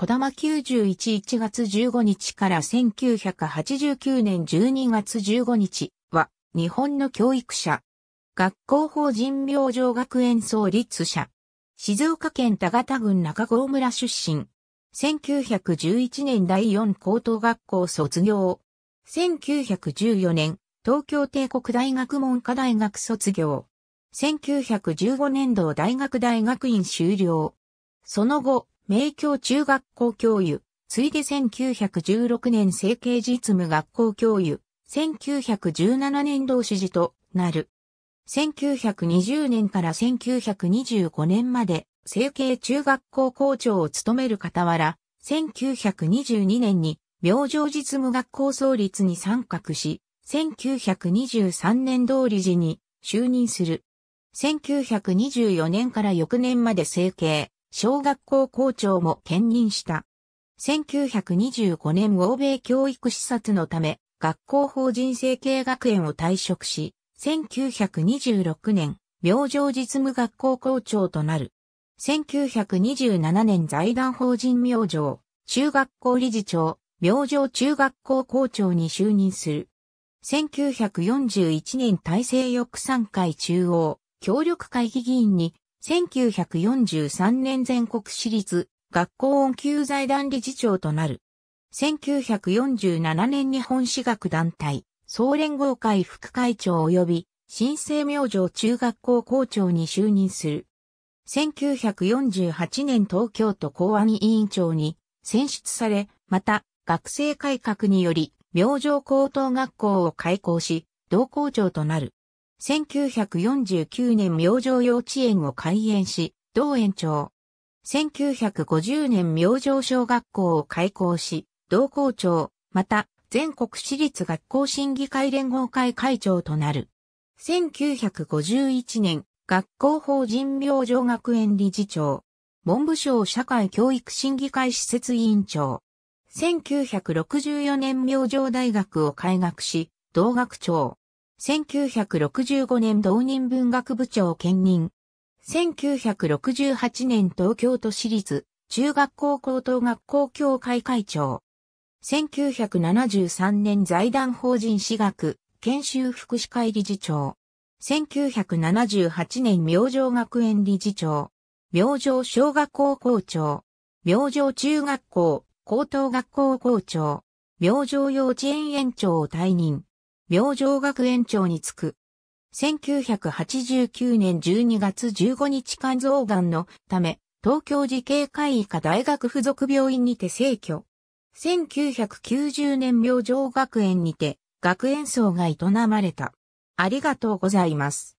小玉911月15日から1989年12月15日は日本の教育者。学校法人病状学園創立者。静岡県田形郡中郷村出身。1911年第4高等学校卒業。1914年、東京帝国大学文科大学卒業。1915年度大学大学院修了。その後、明教中学校教諭、ついで1916年成形実務学校教諭、1917年同士示となる。1920年から1925年まで、成形中学校校長を務める傍ら、1922年に、明星実務学校創立に参画し、1923年同理事に就任する。1924年から翌年まで成形、小学校校長も兼任した。1925年欧米教育視察のため、学校法人整形学園を退職し、1926年、明星実務学校校長となる。1927年財団法人明星、中学校理事長、明星中学校校長に就任する。1941年大政翼山会中央協力会議議員に1943年全国私立学校音球財団理事長となる。1947年日本私学団体、総連合会副会長及び、新生明星中学校校長に就任する。1948年東京都公安委員長に選出され、また、学生改革により、明星高等学校を開校し、同校長となる。1949年明星幼稚園を開園し、同園長。1950年明星小学校を開校し、同校長、また全国私立学校審議会連合会会長となる。1951年、学校法人明星学園理事長。文部省社会教育審議会施設委員長。1964年明星大学を開学し、同学長。1965年同任文学部長兼任。1968年東京都市立中学校高等学校協会会長。1973年財団法人私学研修福祉会理事長。1978年明星学園理事長。明星小学校校長。明星中学校高等学校校長。明星幼稚園園長を退任。明星学園長に就く。1989年12月15日肝臓癌のため、東京慈恵会医科大学附属病院にて逝去。1990年明星学園にて学園葬が営まれた。ありがとうございます。